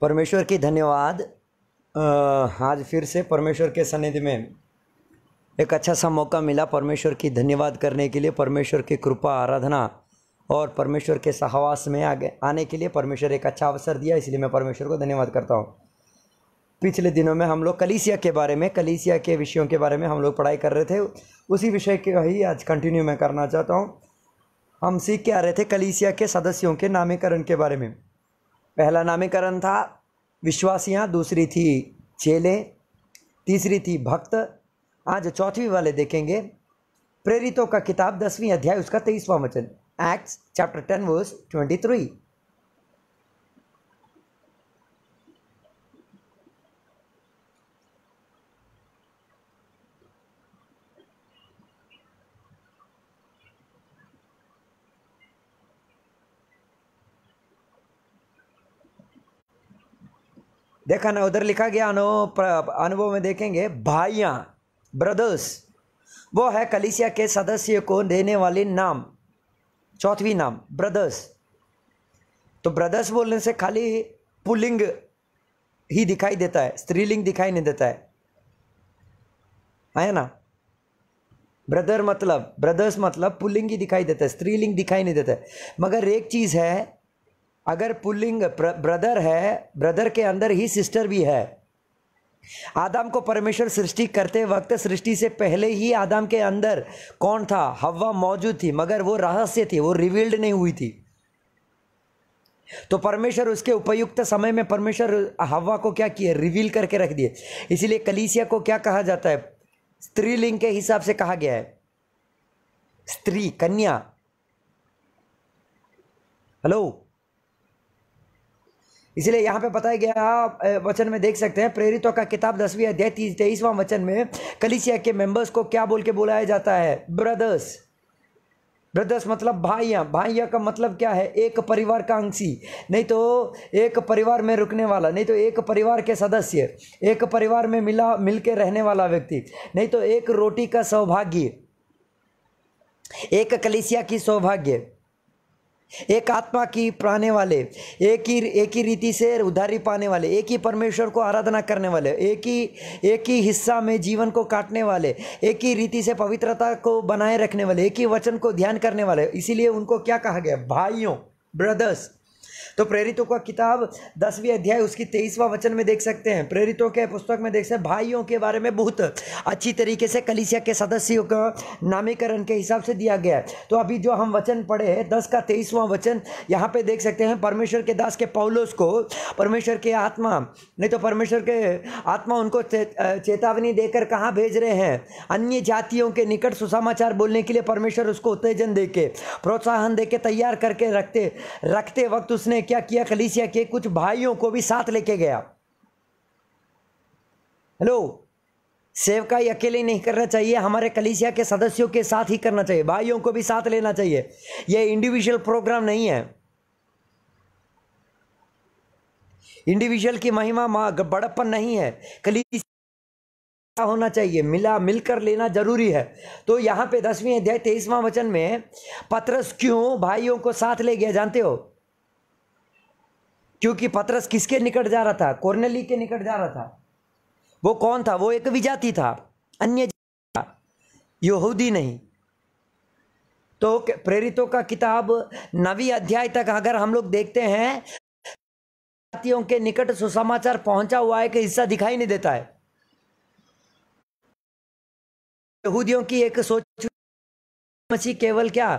परमेश्वर की धन्यवाद आज फिर से परमेश्वर के सनिधि में एक अच्छा सा मौका मिला परमेश्वर की धन्यवाद करने के लिए परमेश्वर की कृपा आराधना और परमेश्वर के सहवास में आगे आने के लिए परमेश्वर एक अच्छा अवसर दिया इसलिए मैं परमेश्वर को धन्यवाद करता हूँ पिछले दिनों में हम लोग कलीसिया के बारे में कलीसिया के विषयों के बारे में हम लोग पढ़ाई कर रहे थे उसी विषय के ही आज कंटिन्यू मैं करना चाहता हूँ हम सीख के आ रहे थे कलीसिया के सदस्यों के नामीकरण के बारे में पहला नामीकरण था विश्वासियाँ दूसरी थी चेले तीसरी थी भक्त आज चौथवी वाले देखेंगे प्रेरितों का किताब दसवीं अध्याय उसका तेईसवां वचन Acts chapter ten verse twenty three देखा ना उधर लिखा गया अनुभव में देखेंगे भाइया ब्रदर्स वो है कलिसिया के सदस्य को देने वाले नाम चौथवी नाम ब्रदर्स तो ब्रदर्स बोलने से खाली पुलिंग ही दिखाई देता है स्त्रीलिंग दिखाई नहीं देता है आया ना ब्रदर मतलब ब्रदर्स मतलब पुलिंग ही दिखाई देता है स्त्रीलिंग दिखाई नहीं देता है मगर एक चीज़ है अगर पुल्लिंग ब्रदर है ब्रदर के अंदर ही सिस्टर भी है आदम को परमेश्वर सृष्टि करते वक्त सृष्टि से पहले ही आदम के अंदर कौन था हवा मौजूद थी मगर वो रहस्य थी वो रिवील्ड नहीं हुई थी तो परमेश्वर उसके उपयुक्त समय में परमेश्वर हवा को क्या किए रिवील करके रख दिए इसीलिए कलीसिया को क्या कहा जाता है स्त्रीलिंग के हिसाब से कहा गया है स्त्री कन्या हेलो इसलिए यहाँ पे बताया गया आप वचन में देख सकते हैं प्रेरितों का किताब दसवीं अध्याय तीस तेईसवां वचन में कलिसिया के मेंबर्स को क्या बोल के बुलाया जाता है ब्रदर्स ब्रदर्स मतलब भाइयाँ भाइयाँ का मतलब क्या है एक परिवार का अंशी नहीं तो एक परिवार में रुकने वाला नहीं तो एक परिवार के सदस्य एक परिवार में मिला मिल के रहने वाला व्यक्ति नहीं तो एक रोटी का सौभाग्य एक कलिसिया की सौभाग्य एक आत्मा की पाने वाले एक ही एक ही रीति से उधारी पाने वाले एक ही परमेश्वर को आराधना करने वाले एक ही एक ही हिस्सा में जीवन को काटने वाले एक ही रीति से पवित्रता को बनाए रखने वाले एक ही वचन को ध्यान करने वाले इसीलिए उनको क्या कहा गया भाइयों ब्रदर्स तो प्रेरितों का किताब दसवीं अध्याय उसकी तेईसवा वचन में देख सकते हैं प्रेरितों के पुस्तक में देख सकते हैं भाइयों के बारे में बहुत अच्छी तरीके से कलिसिया के सदस्यों का नामीकरण के हिसाब से दिया गया है तो अभी जो हम वचन पढ़े हैं दस का तेईसवां वचन यहाँ पे देख सकते हैं परमेश्वर के दास के पौलोस को परमेश्वर के आत्मा नहीं तो परमेश्वर के आत्मा उनको चेतावनी देकर कहाँ भेज रहे हैं अन्य जातियों के निकट सुसमाचार बोलने के लिए परमेश्वर उसको उत्तेजन दे के प्रोत्साहन दे के तैयार करके रखते रखते वक्त उसने क्या किया कलीसिया के कुछ भाइयों को भी साथ लेके गया हेलो सेवकाई अकेले नहीं करना चाहिए हमारे कलीसिया के सदस्यों के साथ ही करना चाहिए भाइयों को भी साथ लेना चाहिए यह इंडिविजुअल प्रोग्राम नहीं है इंडिविजुअल की महिमा बड़प्पन नहीं है कलीसिया होना चाहिए मिला मिलकर लेना जरूरी है तो यहां पे दसवीं अध्याय तेईसवां वचन में पत्रस क्यों भाइयों को साथ ले गया जानते हो क्योंकि पतरस किसके निकट जा रहा था कोर्नली के निकट जा रहा था वो कौन था वो एक विजाति था अन्य यहूदी नहीं तो प्रेरितों का किताब नवी अध्याय तक अगर हम लोग देखते हैं जातियों के निकट सुसमाचार पहुंचा हुआ है कि हिस्सा दिखाई नहीं देता है यहूदियों की एक सोच मसीह केवल क्या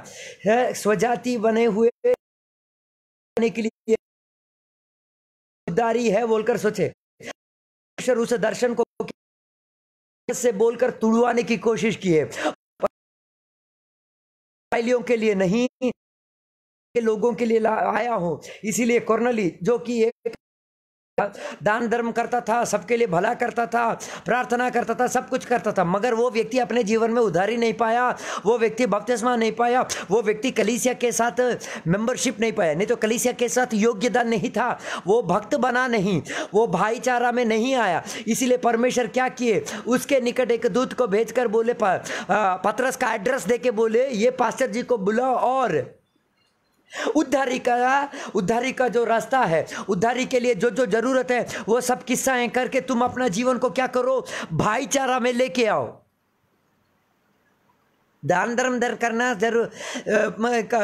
है स्वजाति बने हुए के लिए उदारी है बोलकर सोचे अक्षर उस दर्शन को से बोलकर तुड़वाने की कोशिश की है के लिए नहीं के लोगों के लिए आया हूं इसीलिए कॉर्नली जो कि एक दान धर्म करता था सबके लिए भला करता था प्रार्थना करता था सब कुछ करता था मगर वो व्यक्ति अपने जीवन में उधारी नहीं पाया वो व्यक्ति बपतिस्मा नहीं पाया वो व्यक्ति कलीसिया के साथ मेंबरशिप नहीं पाया नहीं तो कलीसिया के साथ योग्यता नहीं था वो भक्त बना नहीं वो भाईचारा में नहीं आया इसीलिए परमेश्वर क्या किए उसके निकट एक दूत को भेज बोले पत्रस का एड्रेस दे बोले ये पास्टर जी को बुलाओ और उद्धारी का उद्धारी का जो रास्ता है उद्धारी के लिए जो जो ज़रूरत है वो सब है करके तुम अपना जीवन को क्या करो भाईचारा में लेके आओ दान धर्म दर करना जरूर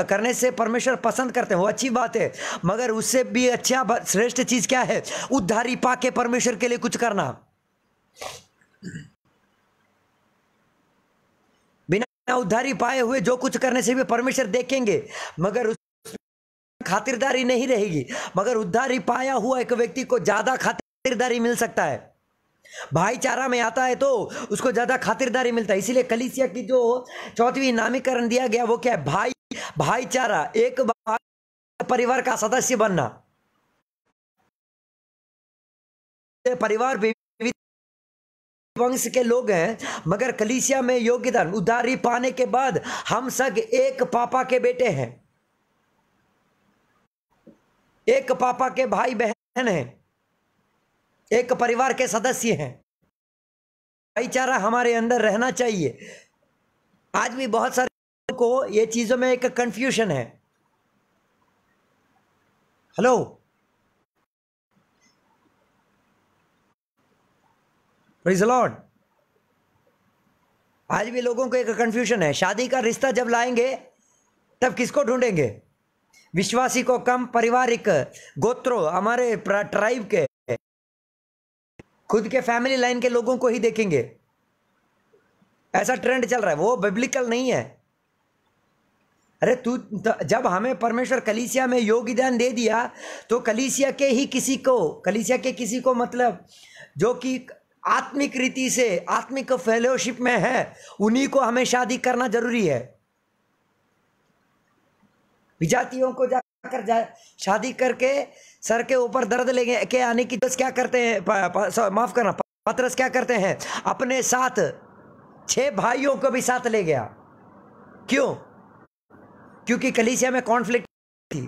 करने से परमेश्वर पसंद करते हैं वो अच्छी बात है मगर उससे भी अच्छा श्रेष्ठ चीज़ क्या है उद्धारी पाके परमेश्वर के लिए कुछ करना बिना उद्धारी पाए हुए जो कुछ करने से भी परमेश्वर देखेंगे मगर उस खातिरदारी नहीं रहेगी मगर उद्धारी पाया हुआ एक व्यक्ति को ज़्यादा खातिरदारी मिल सकता है भाईचारा में आता है तो उसको ज़्यादा खातिरदारी मिलता है इसीलिए कलिसिया की जो चौथवी नामीकरण दिया गया वो क्या है भाई भाईचारा एक भाई परिवार का सदस्य बनना परिवार वंश के लोग हैं मगर कलिसिया में योगदान उधारी पाने के बाद हम सब एक पापा के बेटे हैं एक पापा के भाई बहन हैं एक परिवार के सदस्य हैं भाईचारा हमारे अंदर रहना चाहिए आज भी बहुत सारे को ये चीज़ों में एक कंफ्यूजन है हेलो लॉर्ड आज भी लोगों को एक कंफ्यूजन है शादी का रिश्ता जब लाएंगे तब किसको ढूंढेंगे विश्वासी को कम पारिवारिक गोत्रों हमारे ट्राइब के खुद के फैमिली लाइन के लोगों को ही देखेंगे ऐसा ट्रेंड चल रहा है वो बिब्लिकल नहीं है अरे तू जब हमें परमेश्वर कलीसिया में योगदान दे दिया तो कलीसिया के ही किसी को कलीसिया के किसी को मतलब जो कि आत्मिक रीति से आत्मिक फेलोशिप में है उन्हीं को हमें शादी करना जरूरी है विजातियों को जाकर जा शादी करके सर के ऊपर दर्द लेंगे के आने की क्या करते हैं माफ करना पत्रस क्या करते हैं अपने साथ छह भाइयों को भी साथ ले गया क्यों क्योंकि कलीसिया में कॉन्फ्लिक्ट थी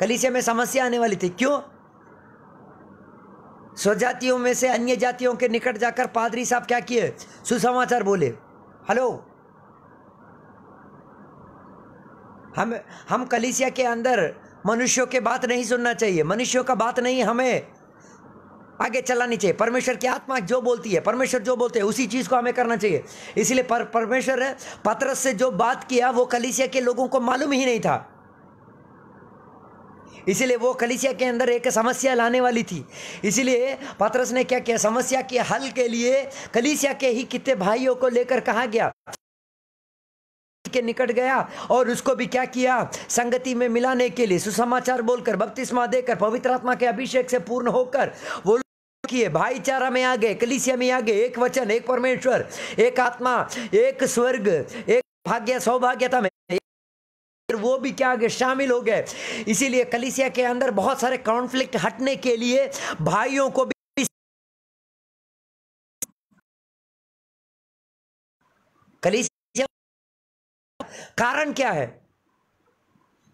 कलीसिया में समस्या आने वाली थी क्यों स्वजातियों में से अन्य जातियों के निकट जाकर पादरी साहब क्या किए सुसमाचार बोले हेलो हम हम कलिसिया के अंदर मनुष्यों के बात नहीं सुनना चाहिए मनुष्यों का बात नहीं हमें आगे चलानी चाहिए परमेश्वर की आत्मा जो बोलती है परमेश्वर जो बोलते हैं उसी चीज़ को हमें करना चाहिए इसीलिए पर, परमेश्वर पत्रस से जो बात किया वो कलिसिया के लोगों को मालूम ही नहीं था इसीलिए वो कलिसिया के अंदर एक समस्या लाने वाली थी इसीलिए पत्रस ने क्या किया समस्या के हल के लिए कलिसिया के ही कितने भाइयों को लेकर कहा गया के निकट गया और उसको भी क्या किया संगति में मिलाने के लिए सुसमाचार बोलकर बपतिस्मा देकर पवित्र आत्मा के अभिषेक से पूर्ण होकर वो किए भाईचारा में आ गए कलिसिया में आ गए एक वचन एक परमेश्वर एक आत्मा एक स्वर्ग एक भाग्य सौभाग्यता में वो भी क्या आगे शामिल हो गए इसीलिए कलिसिया के अंदर बहुत सारे कॉन्फ्लिक्ट हटने के लिए भाइयों को भी कलिस कारण क्या है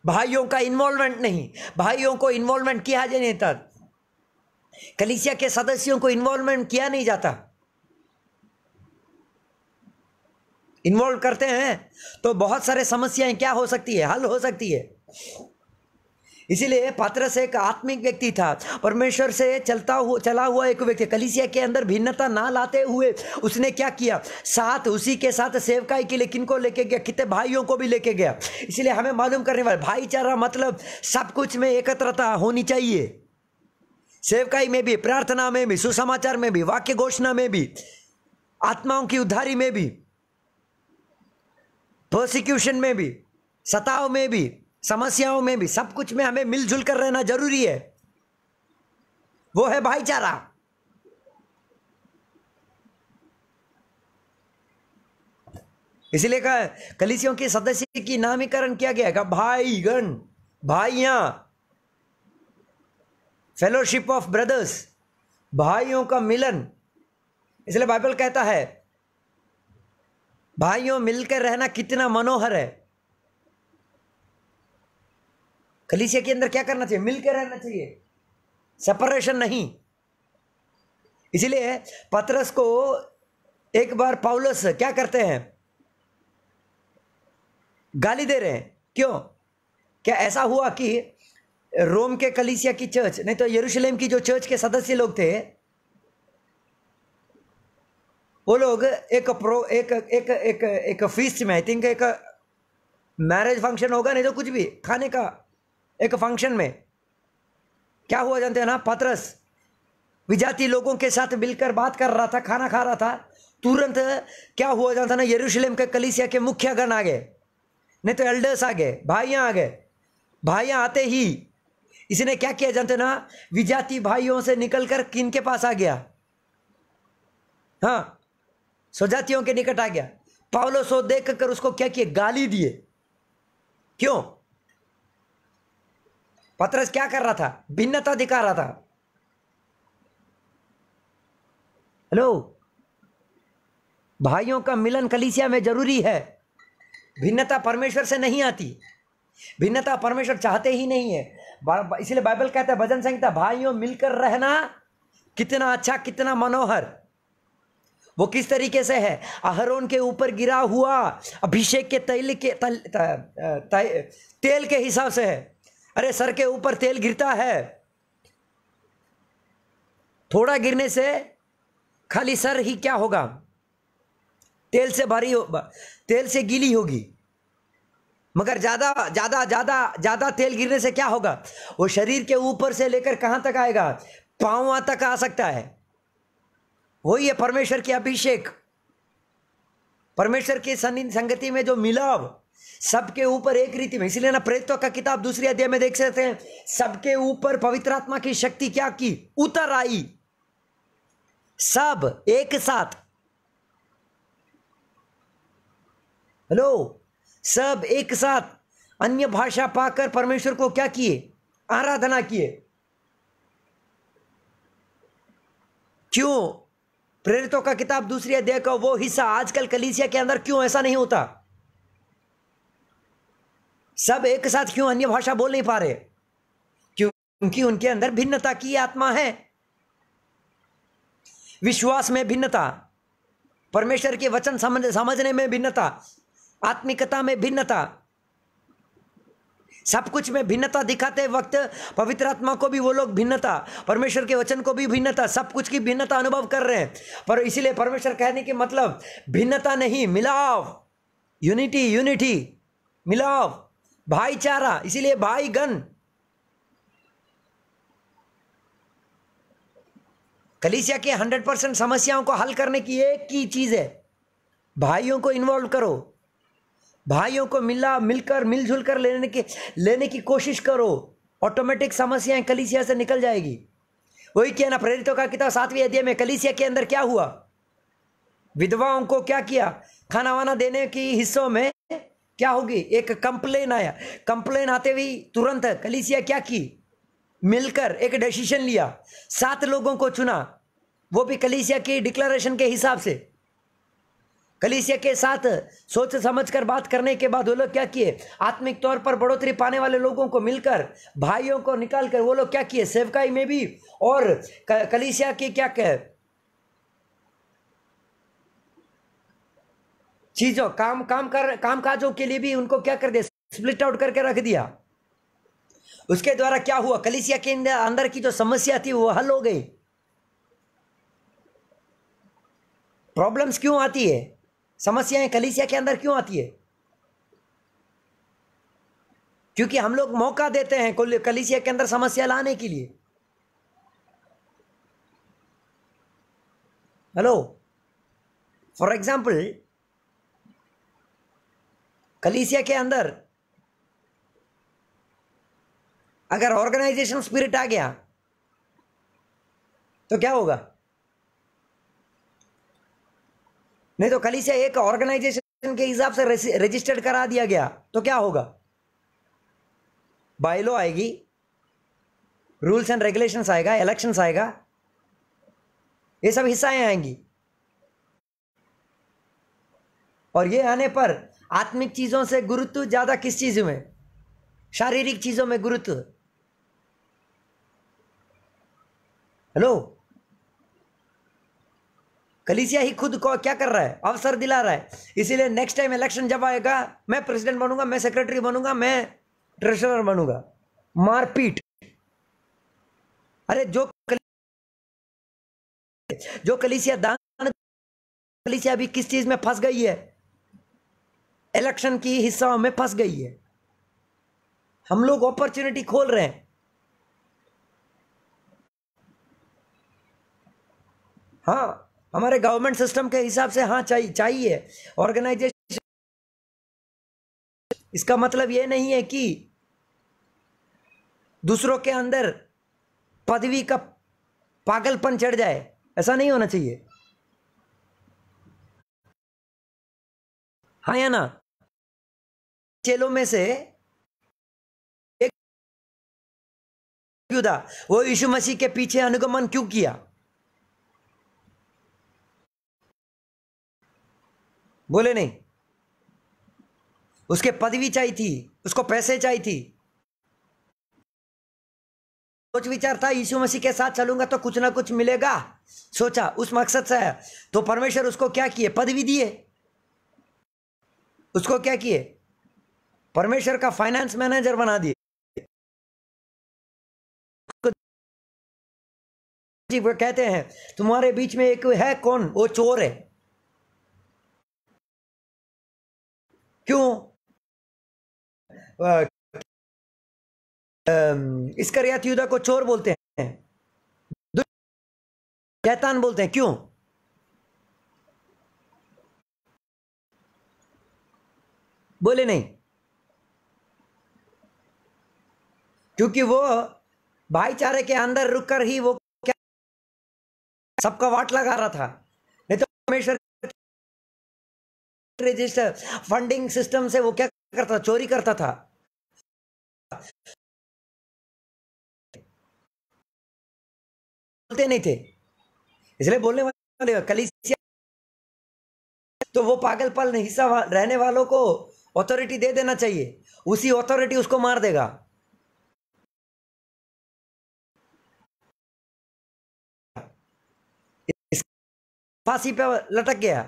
भाइयों का इन्वॉल्वमेंट नहीं भाइयों को इन्वॉल्वमेंट किया जा नहीं था कलिसिया के सदस्यों को इन्वॉल्वमेंट किया नहीं जाता इन्वॉल्व करते हैं तो बहुत सारे समस्याएं क्या हो सकती है हल हो सकती है इसीलिए पात्रस एक आत्मिक व्यक्ति था परमेश्वर से चलता हुआ चला हुआ एक व्यक्ति कलिसिया के अंदर भिन्नता ना लाते हुए उसने क्या किया साथ उसी के साथ सेवकाई के लिए किन को लेके गया कितने भाइयों को भी लेके गया इसलिए हमें मालूम करने वाले भाईचारा मतलब सब कुछ में एकत्रता होनी चाहिए सेवकाई में भी प्रार्थना में भी सुसमाचार में भी वाक्य घोषणा में भी आत्माओं की उद्धारी में भी प्रोसिक्यूशन में भी सताव में भी समस्याओं में भी सब कुछ में हमें मिलजुल कर रहना जरूरी है वो है भाईचारा इसीलिए कलिसियों के सदस्य की नामीकरण किया गया है भाईगण भाइया फेलोशिप ऑफ ब्रदर्स भाइयों का मिलन इसलिए बाइबल कहता है भाइयों मिलकर रहना कितना मनोहर है कलीसिया के अंदर क्या करना चाहिए मिलकर रहना चाहिए सेपरेशन नहीं इसलिए पत्रस को एक बार पाउलस क्या करते हैं गाली दे रहे हैं क्यों क्या ऐसा हुआ कि रोम के कलीसिया की चर्च नहीं तो यरूशलेम की जो चर्च के सदस्य लोग थे वो लोग एक प्रो एक एक एक एक फीस में आई थिंक एक मैरिज फंक्शन होगा नहीं तो कुछ भी खाने का एक फंक्शन में क्या हुआ जानते हैं ना पतरस विजाति लोगों के साथ मिलकर बात कर रहा था खाना खा रहा था तुरंत क्या हुआ जानता ना यरूशलेम के कलिसिया के गण आ गए नहीं तो एल्डर्स आ गए भाइयाँ आ गए भाइयाँ आते ही इसने क्या किया जानते ना विजाति भाइयों से निकलकर किन के पास आ गया हाँ स्वजातियों के निकट आ गया सो देख कर उसको क्या किए गाली दिए क्यों पत्रस क्या कर रहा था भिन्नता दिखा रहा था हेलो भाइयों का मिलन कलीसिया में जरूरी है भिन्नता परमेश्वर से नहीं आती भिन्नता परमेश्वर चाहते ही नहीं है इसलिए बाइबल कहता है भजन संहिता भाइयों मिलकर रहना कितना अच्छा कितना मनोहर वो किस तरीके से है अहरोन के ऊपर गिरा हुआ अभिषेक के तेल के तल, त, त, त, तेल के हिसाब से है अरे सर के ऊपर तेल गिरता है थोड़ा गिरने से खाली सर ही क्या होगा तेल से भरी हो तेल से गीली होगी मगर ज़्यादा ज़्यादा ज़्यादा ज़्यादा तेल गिरने से क्या होगा वो शरीर के ऊपर से लेकर कहां तक आएगा पाँव तक आ सकता है वही है परमेश्वर के अभिषेक परमेश्वर के संगति में जो मिलाव सबके ऊपर एक रीति में इसीलिए ना प्रेतों का किताब दूसरी अध्याय में देख सकते हैं सबके ऊपर पवित्र आत्मा की शक्ति क्या की उतर आई सब एक साथ हेलो सब एक साथ अन्य भाषा पाकर परमेश्वर को क्या किए आराधना किए क्यों प्रेरितों का किताब दूसरी अध्याय का वो हिस्सा आजकल कलीसिया के अंदर क्यों ऐसा नहीं होता सब एक साथ क्यों अन्य भाषा बोल नहीं पा रहे क्योंकि उनके अंदर भिन्नता की आत्मा है विश्वास में भिन्नता परमेश्वर के वचन समझ समझने में भिन्नता आत्मिकता में भिन्नता सब कुछ में भिन्नता दिखाते वक्त पवित्र आत्मा को भी वो लोग भिन्नता परमेश्वर के वचन को भी भिन्नता सब कुछ की भिन्नता अनुभव कर रहे हैं पर इसीलिए परमेश्वर कहने के मतलब भिन्नता नहीं मिलाव यूनिटी यूनिटी मिलाव भाईचारा इसीलिए भाई गण कलिसिया के हंड्रेड परसेंट समस्याओं को हल करने की एक ही चीज़ है भाइयों को इन्वॉल्व करो भाइयों को मिला मिलकर मिलजुल कर लेने की लेने की कोशिश करो ऑटोमेटिक समस्याएं कलिसिया से निकल जाएगी वही किया ना प्रेरितों का किताब सातवीं अध्याय में कलिसिया के अंदर क्या हुआ विधवाओं को क्या किया खाना वाना देने की हिस्सों में क्या होगी एक कंप्लेन आया कंप्लेन आते हुए तुरंत कलिसिया क्या की मिलकर एक डिसीजन लिया सात लोगों को चुना वो भी कलिसिया की डिक्लेरेशन के हिसाब से कलिसिया के साथ सोच समझ कर बात करने के बाद वो लोग क्या किए आत्मिक तौर पर बढ़ोतरी पाने वाले लोगों को मिलकर भाइयों को निकाल कर वो लोग क्या किए सेवकाई में भी और कलिसिया के क्या कह चीजों काम काम कर काम काजों के लिए भी उनको क्या कर दिया स्प्लिट आउट करके रख दिया उसके द्वारा क्या हुआ कलिसिया के अंदर की जो समस्या थी वो हल हो गई प्रॉब्लम्स क्यों आती है समस्याएं कलिसिया के अंदर क्यों आती है क्योंकि हम लोग मौका देते हैं कलिसिया के अंदर समस्या लाने के लिए हेलो फॉर एग्जाम्पल कलीसिया के अंदर अगर ऑर्गेनाइजेशन स्पिरिट आ गया तो क्या होगा नहीं तो कलीसिया एक ऑर्गेनाइजेशन के हिसाब से रजिस्टर्ड करा दिया गया तो क्या होगा बाइलो आएगी रूल्स एंड रेगुलेशंस आएगा इलेक्शंस आएगा ये सब हिस्साएं आएंगी और ये आने पर आत्मिक चीज़ों से गुरुत्व ज़्यादा किस चीज़ में शारीरिक चीज़ों में गुरुत्व हेलो कलिसिया ही खुद को क्या कर रहा है अवसर दिला रहा है इसीलिए नेक्स्ट टाइम इलेक्शन जब आएगा मैं प्रेसिडेंट बनूंगा मैं सेक्रेटरी बनूंगा मैं ट्रेजरर बनूंगा मारपीट अरे जो कली... जो कलिसिया दान कलिसिया अभी किस चीज में फंस गई है इलेक्शन की हिस्सा में फंस गई है हम लोग अपॉर्चुनिटी खोल रहे हैं हाँ हमारे गवर्नमेंट सिस्टम के हिसाब से हाँ चाहिए चाहिए ऑर्गेनाइजेशन इसका मतलब यह नहीं है कि दूसरों के अंदर पदवी का पागलपन चढ़ जाए ऐसा नहीं होना चाहिए हाँ या ना चेलों में से एक था वो यीशु मसीह के पीछे अनुगमन क्यों किया बोले नहीं उसके पदवी चाहिए थी उसको पैसे चाहिए थी सोच विचार था यीशु मसीह के साथ चलूंगा तो कुछ ना कुछ मिलेगा सोचा उस मकसद से है तो परमेश्वर उसको क्या किए पदवी दिए उसको क्या किए परमेश्वर का फाइनेंस मैनेजर बना दिए जी वो कहते हैं तुम्हारे बीच में एक है कौन वो चोर है क्यों इसका रियात युदा को चोर बोलते हैं कैतान बोलते हैं क्यों बोले नहीं क्योंकि वो भाईचारे के अंदर रुक कर ही वो क्या सबका वाट लगा रहा था नहीं तो परमेश्वर रजिस्टर फंडिंग सिस्टम से वो क्या करता था चोरी करता था बोलते नहीं थे इसलिए बोलने वाले कलिसिया तो वो पागल पल हिस्सा रहने वालों को अथॉरिटी दे देना चाहिए उसी अथॉरिटी उसको मार देगा फांसी पे लटक गया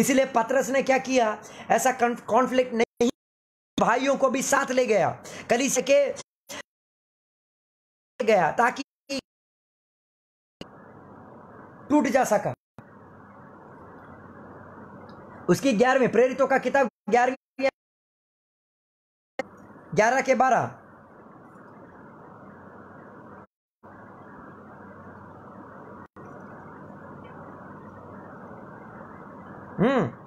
इसलिए पत्रस ने क्या किया ऐसा कॉन्फ्लिक्ट नहीं भाइयों को भी साथ ले गया कली के गया ताकि टूट जा सका उसकी ग्यारहवीं प्रेरितों का किताब ग्यारहवीं ग्यारह के बारह हम्म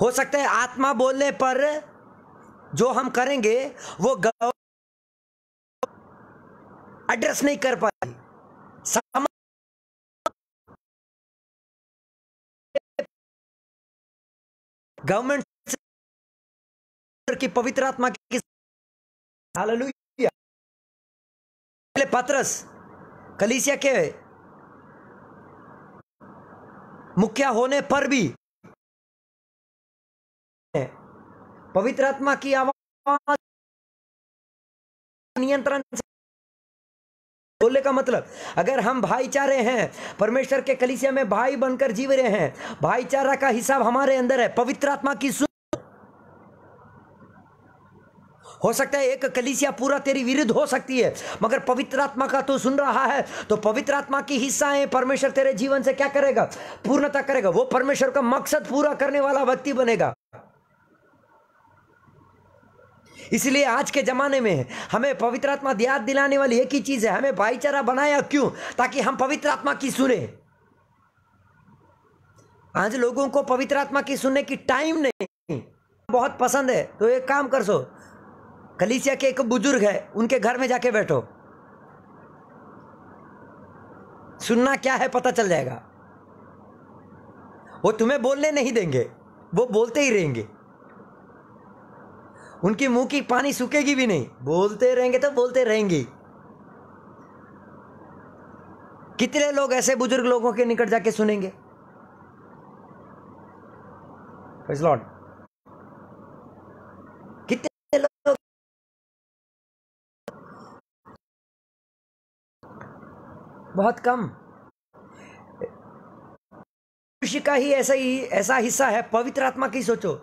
हो सकता है आत्मा बोलने पर जो हम करेंगे वो एड्रेस नहीं कर पाए गवर्नमेंट की पवित्र आत्मा की हालेलुया पहले पतरस कलीसिया के मुखिया होने पर भी पवित्र आत्मा की आवाज नियंत्रण बोलने का मतलब अगर हम भाईचारे हैं परमेश्वर के कलिसिया में भाई बनकर जीव रहे हैं भाईचारा का हिसाब हमारे अंदर है पवित्र आत्मा की हो सकता है एक कलिसिया पूरा तेरी विरुद्ध हो सकती है मगर पवित्र आत्मा का तो सुन रहा है तो पवित्र आत्मा की हिस्सा है परमेश्वर तेरे जीवन से क्या करेगा पूर्णता करेगा वो परमेश्वर का मकसद पूरा करने वाला व्यक्ति बनेगा इसलिए आज के ज़माने में हमें पवित्र आत्मा याद दिलाने वाली एक ही चीज़ है हमें भाईचारा बनाया क्यों ताकि हम पवित्र आत्मा की सुने आज लोगों को पवित्र आत्मा की सुनने की टाइम नहीं बहुत पसंद है तो एक काम कर सो कलीसिया के एक बुजुर्ग है उनके घर में जाके बैठो सुनना क्या है पता चल जाएगा वो तुम्हें बोलने नहीं देंगे वो बोलते ही रहेंगे उनकी मुंह की पानी सूखेगी भी नहीं बोलते रहेंगे तो बोलते रहेंगे कितने लोग ऐसे बुजुर्ग लोगों के निकट जाके सुनेंगे लॉर्ड बहुत कम मनुष्य का ही ऐसा ही ऐसा हिस्सा है पवित्र आत्मा की सोचो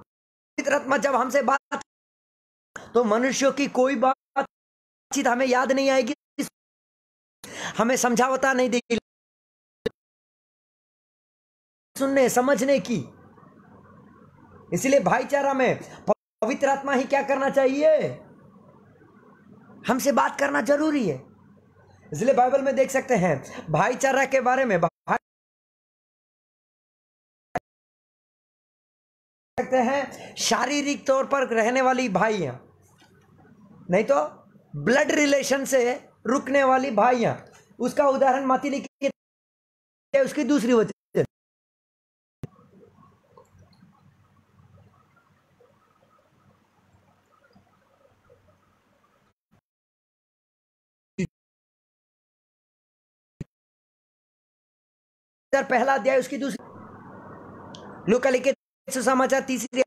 पवित्र आत्मा जब हमसे बात तो मनुष्यों की कोई बातचीत हमें याद नहीं आएगी हमें समझावता नहीं देगी सुनने समझने की इसलिए भाईचारा में पवित्र आत्मा ही क्या करना चाहिए हमसे बात करना जरूरी है इसलिए बाइबल में देख सकते हैं भाईचारा के बारे में सकते हैं शारीरिक तौर पर रहने वाली भाइया नहीं तो ब्लड रिलेशन से रुकने वाली भाइया उसका उदाहरण मातिली लिखी उसकी दूसरी वजह पहला अध्याय उसकी दूसरी लोकलिखित समाचार तीसरी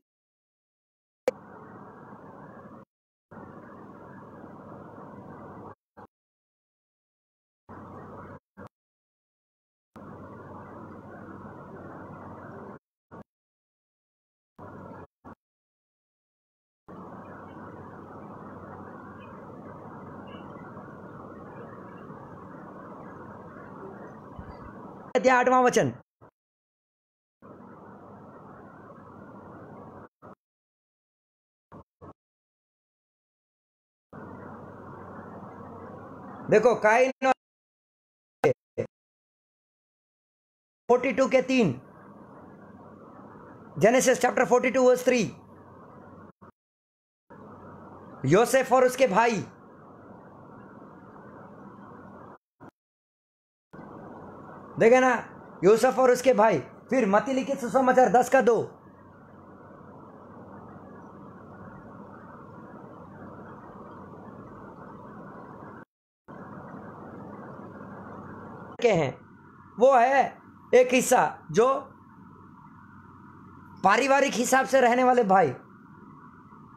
अध्याय आठवां वचन देखो काइन फोर्टी टू के तीन Genesis chapter forty two verse three योसेफ और उसके भाई देखे ना यूसुफ और उसके भाई फिर मती लिखित सुसमाचार दस का दो के हैं वो है एक हिस्सा जो पारिवारिक हिसाब से रहने वाले भाई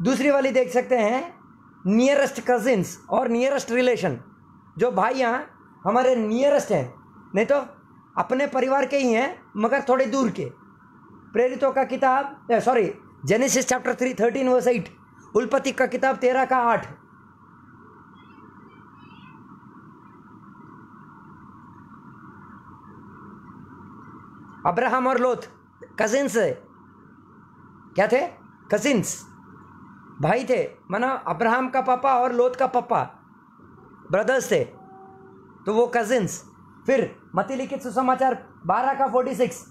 दूसरी वाली देख सकते हैं नियरेस्ट कजिन्स और नियरेस्ट रिलेशन जो भाई यहां हमारे नियरेस्ट हैं नहीं तो अपने परिवार के ही हैं मगर थोड़े दूर के प्रेरितों का किताब sorry Genesis chapter three thirteen verse eight उलपति का किताब तेरह का आठ अब्राहम और लोथ कजिन्स क्या थे कजिन्स भाई थे माना अब्राहम का पापा और लोथ का पापा ब्रदर्स थे तो वो कजिन्स फिर मति लिखित सुसमाचार बारह का फोर्टी सिक्स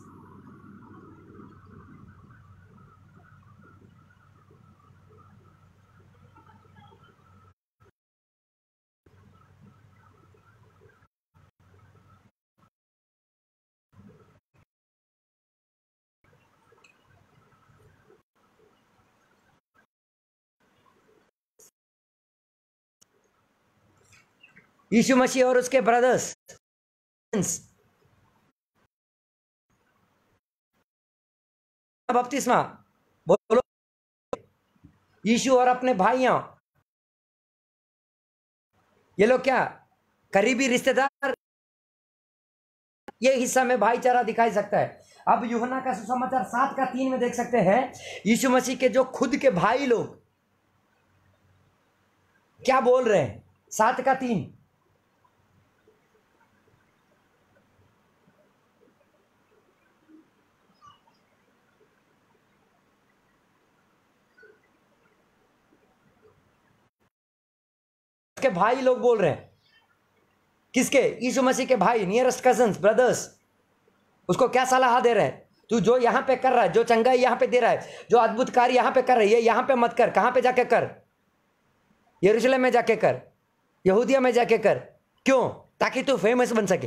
यीशु मसीह और उसके ब्रदर्स बपतिस्मा बोलो यीशु और अपने भाइयों ये लोग क्या करीबी रिश्तेदार ये हिस्सा में भाईचारा दिखाई सकता है अब युहना का सुसमाचार सात का तीन में देख सकते हैं यीशु मसीह के जो खुद के भाई लोग क्या बोल रहे हैं सात का तीन के भाई लोग बोल रहे हैं किसके यीशु मसीह के भाई नियरेस्ट कजन ब्रदर्स उसको क्या सलाह दे रहे हैं तू जो यहां पे कर रहा है जो चंगाई यहां पे दे रहा है जो अद्भुत कार्य यहां पे कर रही है यहां पे मत कर कहां पे जाके कर यरूशलेम में जाके कर यहूदिया में जाके कर क्यों ताकि तू फेमस बन सके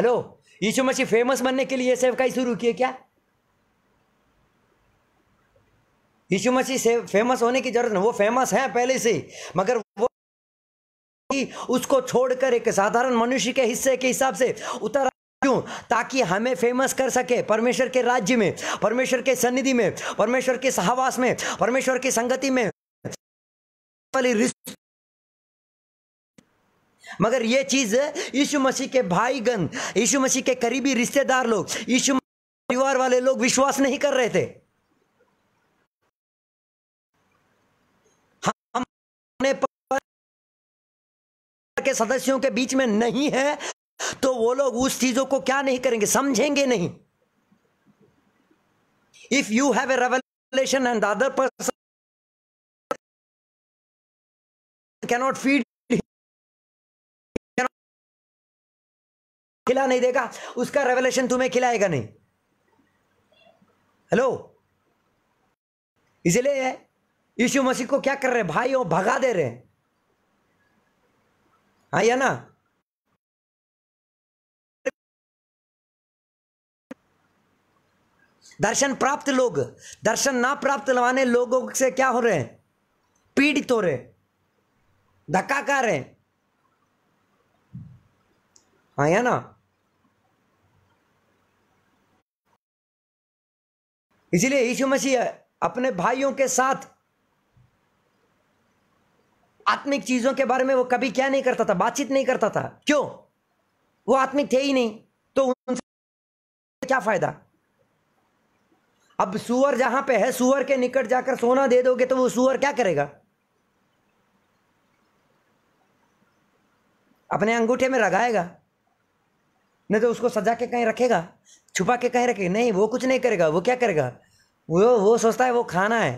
हेलो यीशु मसीह फेमस बनने के लिए सेवकाई शुरू किए क्या यीशु मसीह से फेमस होने की जरूरत नहीं वो फेमस है पहले से मगर वो उसको छोड़कर एक साधारण मनुष्य के हिस्से के हिसाब से उतर क्यों ताकि हमें फेमस कर सके परमेश्वर के राज्य में परमेश्वर के सन्निधि में परमेश्वर के सहवास में परमेश्वर की संगति में मगर ये चीज यीशु मसीह के भाईगण यीशु मसीह के करीबी रिश्तेदार लोग यीशु परिवार वाले लोग विश्वास नहीं कर रहे थे अपने के सदस्यों के बीच में नहीं है तो वो लोग उस चीजों को क्या नहीं करेंगे समझेंगे नहीं if you have a revelation and other person cannot feed खिला नहीं देगा उसका रेवल्यूशन तुम्हें खिलाएगा नहीं हेलो इसलिए यीशु मसीह को क्या कर रहे भाई वो भगा दे रहे हैं हाँ या ना दर्शन प्राप्त लोग दर्शन ना प्राप्त लगाने लोगों से क्या हो रहे हैं पीड़ित हो रहे धक्का खा रहे हाँ या ना इसलिए यीशु मसीह अपने भाइयों के साथ आत्मिक चीजों के बारे में वो कभी क्या नहीं करता था बातचीत नहीं करता था क्यों वो आत्मिक थे ही नहीं तो उनसे क्या फायदा अब सुअर जहां पे है सुअर के निकट जाकर सोना दे दोगे तो वो सुअर क्या करेगा अपने अंगूठे में लगाएगा नहीं तो उसको सजा के कहीं रखेगा छुपा के कहीं रखेगा नहीं वो कुछ नहीं करेगा वो क्या करेगा वो वो सोचता है वो खाना है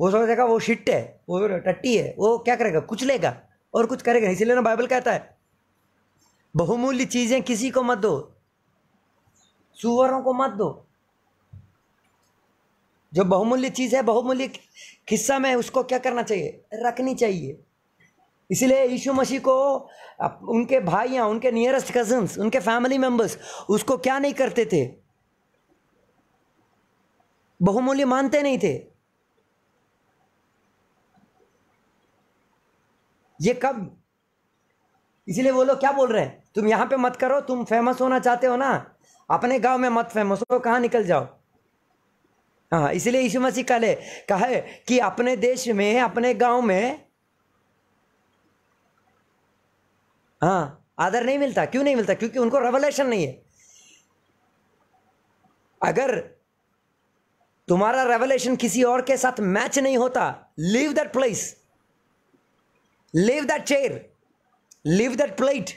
वो समझेगा वो शिट है वो टट्टी है वो क्या करेगा कुछ लेगा और कुछ करेगा इसीलिए ना बाइबल कहता है बहुमूल्य चीज़ें किसी को मत दो सुअरों को मत दो जो बहुमूल्य चीज़ है बहुमूल्य खिस्सा में उसको क्या करना चाहिए रखनी चाहिए इसीलिए यीशु मसीह को उनके भाइयाँ उनके नियरेस्ट कजन्स उनके फैमिली मेंबर्स उसको क्या नहीं करते थे बहुमूल्य मानते नहीं थे ये कब इसीलिए वो लोग क्या बोल रहे हैं तुम यहाँ पे मत करो तुम फेमस होना चाहते हो ना अपने गांव में मत फेमस हो कहाँ निकल जाओ हाँ इसलिए यीशु मसीह कहे कहे कि अपने देश में अपने गांव में हाँ आदर नहीं मिलता क्यों नहीं मिलता क्योंकि उनको रेवलेशन नहीं है अगर तुम्हारा रेवलेशन किसी और के साथ मैच नहीं होता leave that place leave that chair leave that plate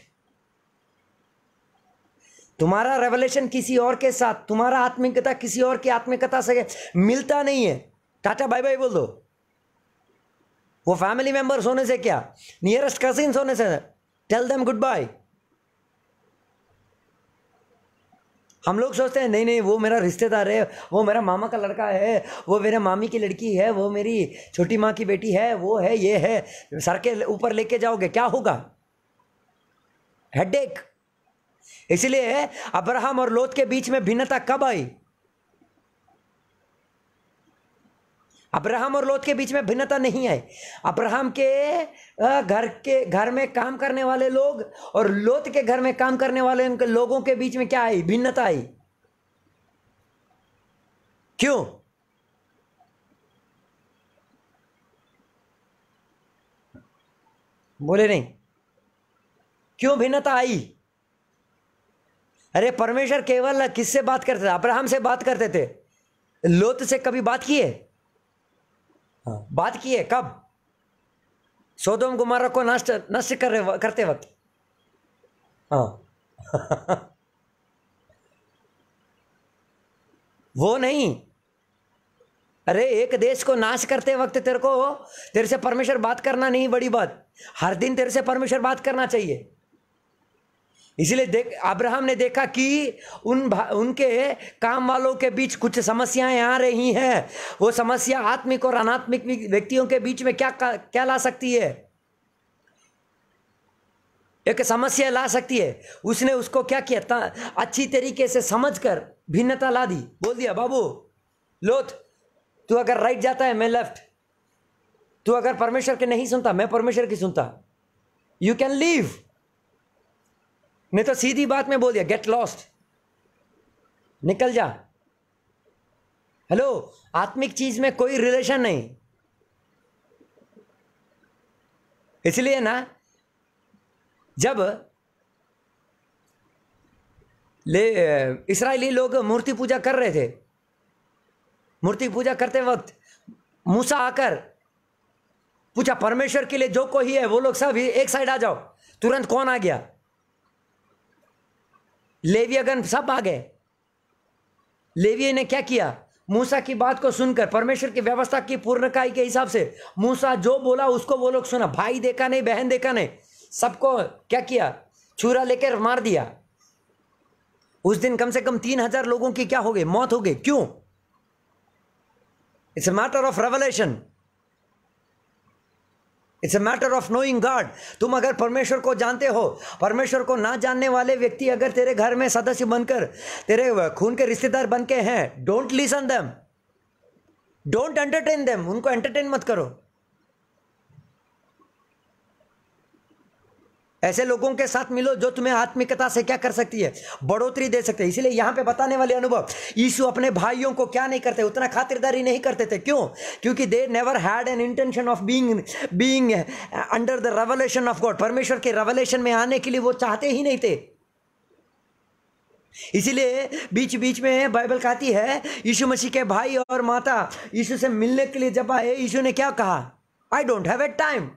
तुम्हारा रेवलेशन किसी और के साथ तुम्हारा आत्मिकता किसी और की आत्मिकता से मिलता नहीं है टाटा बाय बाय बोल दो वो फैमिली मेंबर्स होने से क्या नियरेस्ट कजिन होने से टेल देम गुड बाय हम लोग सोचते हैं नहीं नहीं वो मेरा रिश्तेदार है वो मेरा मामा का लड़का है वो मेरे मामी की लड़की है वो मेरी छोटी माँ की बेटी है वो है ये है सर के ऊपर लेके जाओगे क्या होगा हेडेक इसलिए अब्राहम और लोथ के बीच में भिन्नता कब आई अब्राहम और लोत के बीच में भिन्नता नहीं आई अब्राहम के घर के घर में काम करने वाले लोग और लोत के घर में काम करने वाले उनके लोगों के बीच में क्या आई भिन्नता आई क्यों बोले नहीं क्यों भिन्नता आई अरे परमेश्वर केवल किससे बात करते थे अब्राहम से बात करते थे लोत से कभी बात की है हाँ बात की है कब सोदम गुमारा को नष्ट नष्ट कर रहे करते वक्त हाँ वो नहीं अरे एक देश को नाश करते वक्त तेरे को तेरे से परमेश्वर बात करना नहीं बड़ी बात हर दिन तेरे से परमेश्वर बात करना चाहिए इसीलिए देख अब्राहम ने देखा कि उन उनके काम वालों के बीच कुछ समस्याएं आ रही हैं वो समस्या आत्मिक और अनात्मिक व्यक्तियों के बीच में क्या क्या ला सकती है एक समस्या ला सकती है उसने उसको क्या किया अच्छी तरीके से समझकर भिन्नता ला दी बोल दिया बाबू लोथ तू अगर राइट जाता है मैं लेफ्ट तू अगर परमेश्वर के नहीं सुनता मैं परमेश्वर की सुनता यू कैन लीव नहीं तो सीधी बात में बोल दिया गेट लॉस्ट निकल जा हेलो आत्मिक चीज में कोई रिलेशन नहीं इसलिए ना जब ले इसराइली लोग मूर्ति पूजा कर रहे थे मूर्ति पूजा करते वक्त मूसा आकर पूछा परमेश्वर के लिए जो कोई है वो लोग सब एक साइड आ जाओ तुरंत कौन आ गया लेवियागन सब आ गए लेविया ने क्या किया मूसा की बात को सुनकर परमेश्वर की व्यवस्था की पूर्णकाई के हिसाब से मूसा जो बोला उसको वो लोग सुना भाई देखा नहीं बहन देखा नहीं सबको क्या किया छुरा लेकर मार दिया उस दिन कम से कम तीन हजार लोगों की क्या हो गई मौत हो गई क्यों it's matter of revelation it's a matter of knowing God तुम अगर परमेश्वर को जानते हो परमेश्वर को ना जानने वाले व्यक्ति अगर तेरे घर में सदस्य बनकर तेरे खून के रिश्तेदार बन के हैं don't listen them don't entertain them उनको एंटरटेन मत करो ऐसे लोगों के साथ मिलो जो तुम्हें आत्मिकता से क्या कर सकती है बढ़ोतरी दे सकते हैं इसीलिए यहां पे बताने वाले अनुभव यीशु अपने भाइयों को क्या नहीं करते उतना खातिरदारी नहीं करते थे क्यों क्योंकि they never had an intention of being being under the revelation of God परमेश्वर के रेवलेशन में आने के लिए वो चाहते ही नहीं थे इसीलिए बीच बीच में बाइबल कहती है यीशु मसीह के भाई और माता यीशु से मिलने के लिए जब आए यीशु ने क्या कहा I don't have a time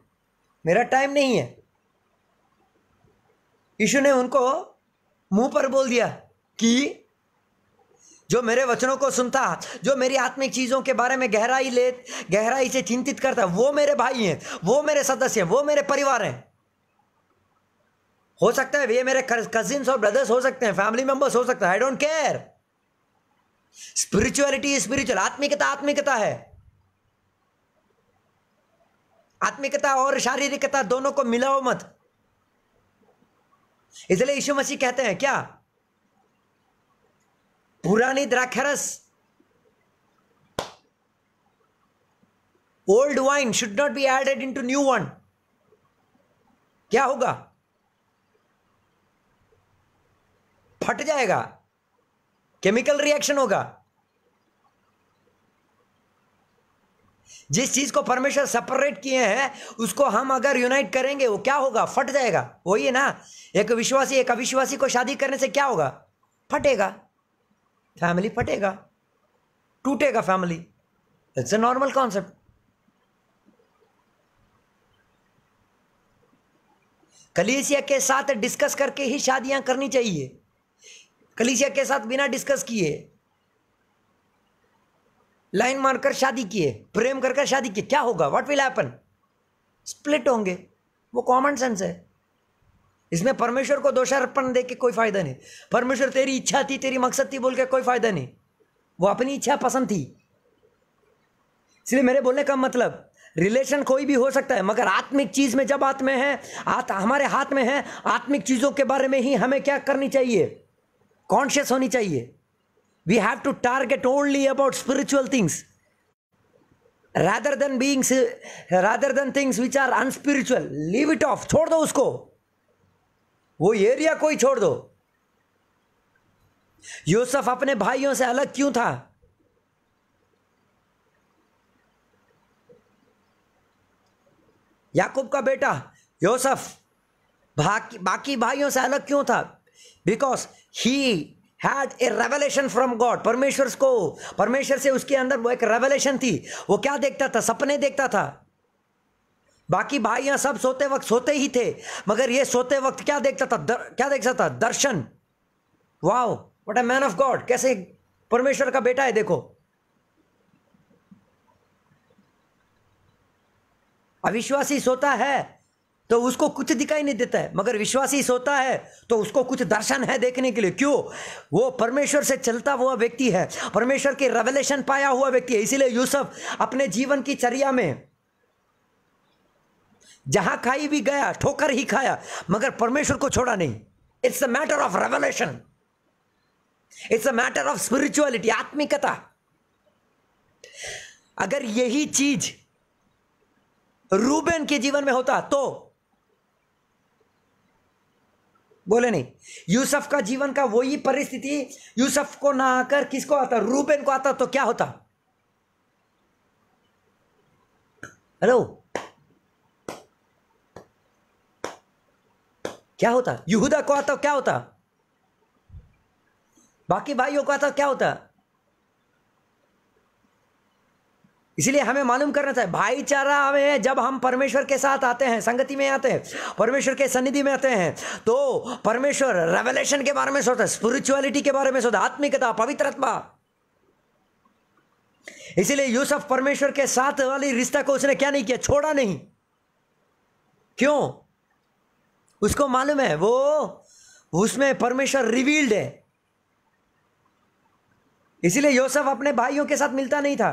मेरा टाइम नहीं है यीशु ने उनको मुंह पर बोल दिया कि जो मेरे वचनों को सुनता जो मेरी आत्मिक चीज़ों के बारे में गहराई ले गहराई से चिंतित करता वो मेरे भाई हैं वो मेरे सदस्य हैं वो मेरे परिवार हैं हो सकता है ये मेरे कजिन्स और ब्रदर्स हो सकते हैं फैमिली मेंबर्स हो सकता है I don't care spirituality spiritual आत्मिकता आत्मिकता है आत्मिकता और शारीरिकता दोनों को मिलाओ मत इसलिए यीशु मसीह कहते हैं क्या पुरानी द्राक्षरस old wine should not be added into new one क्या होगा फट जाएगा केमिकल रिएक्शन होगा जिस चीज़ को परमेश्वर सेपरेट किए हैं उसको हम अगर यूनाइट करेंगे वो क्या होगा फट जाएगा वही है ना एक विश्वासी एक अविश्वासी को शादी करने से क्या होगा फटेगा फैमिली फटेगा टूटेगा family it's a normal concept कलीसिया के साथ डिस्कस करके ही शादियां करनी चाहिए कलीसिया के साथ बिना डिस्कस किए लाइन मारकर शादी किए प्रेम कर कर शादी किए क्या होगा व्हाट विल हैपन स्प्लिट होंगे वो कॉमन सेंस है इसमें परमेश्वर को दोषारोपण दे के कोई फायदा नहीं परमेश्वर तेरी इच्छा थी तेरी मकसद थी बोल के कोई फायदा नहीं वो अपनी इच्छा पसंद थी इसलिए मेरे बोलने का मतलब रिलेशन कोई भी हो सकता है मगर आत्मिक चीज में जब हाथ में है आत, हमारे हाथ में है आत्मिक चीजों के बारे में ही हमें क्या करनी चाहिए कॉन्शियस होनी चाहिए we have to target only about spiritual things rather than beings rather than things which are unspiritual leave it off chhod do usko wo area ko hi chhod do yusuf apne bhaiyon se alag क्यों tha याकूब का बेटा यूसुफ बाकी भाइयों से अलग क्यों था because he had a revelation from God परमेश्वर को परमेश्वर से उसके अंदर वो एक रेवलेशन थी वो क्या देखता था सपने देखता था बाकी भाई सब सोते वक्त सोते ही थे मगर ये सोते वक्त क्या देखता था दर, क्या देखता था दर्शन wow what a man of God कैसे परमेश्वर का बेटा है देखो अविश्वासी सोता है तो उसको कुछ दिखाई नहीं देता है मगर विश्वासी सोता है तो उसको कुछ दर्शन है देखने के लिए क्यों वो परमेश्वर से चलता हुआ व्यक्ति है परमेश्वर के रेवलेशन पाया हुआ व्यक्ति है इसीलिए यूसुफ अपने जीवन की चर्या में जहां खाई भी गया ठोकर ही खाया मगर परमेश्वर को छोड़ा नहीं it's a matter of revelation it's a matter of spirituality आत्मिकता अगर यही चीज रूबेन के जीवन में होता तो बोले नहीं यूसुफ का जीवन का वही परिस्थिति यूसुफ को ना आकर किसको आता रूबेन को आता तो क्या होता हेलो क्या होता यहूदा को आता तो क्या होता बाकी भाइयों को आता तो क्या होता इसलिए हमें मालूम करना चाहिए भाईचारा हमें जब हम परमेश्वर के साथ आते हैं संगति में आते हैं परमेश्वर के सन्निधि में आते हैं तो परमेश्वर रेवलेशन के बारे में सोचता है स्पिरिचुअलिटी के बारे में सोचता है आत्मिकता पवित्र इसीलिए यूसुफ परमेश्वर के साथ वाली रिश्ता को उसने क्या नहीं किया छोड़ा नहीं क्यों उसको मालूम है वो उसमें परमेश्वर रिवील्ड है इसीलिए यूसुफ अपने भाइयों के साथ मिलता नहीं था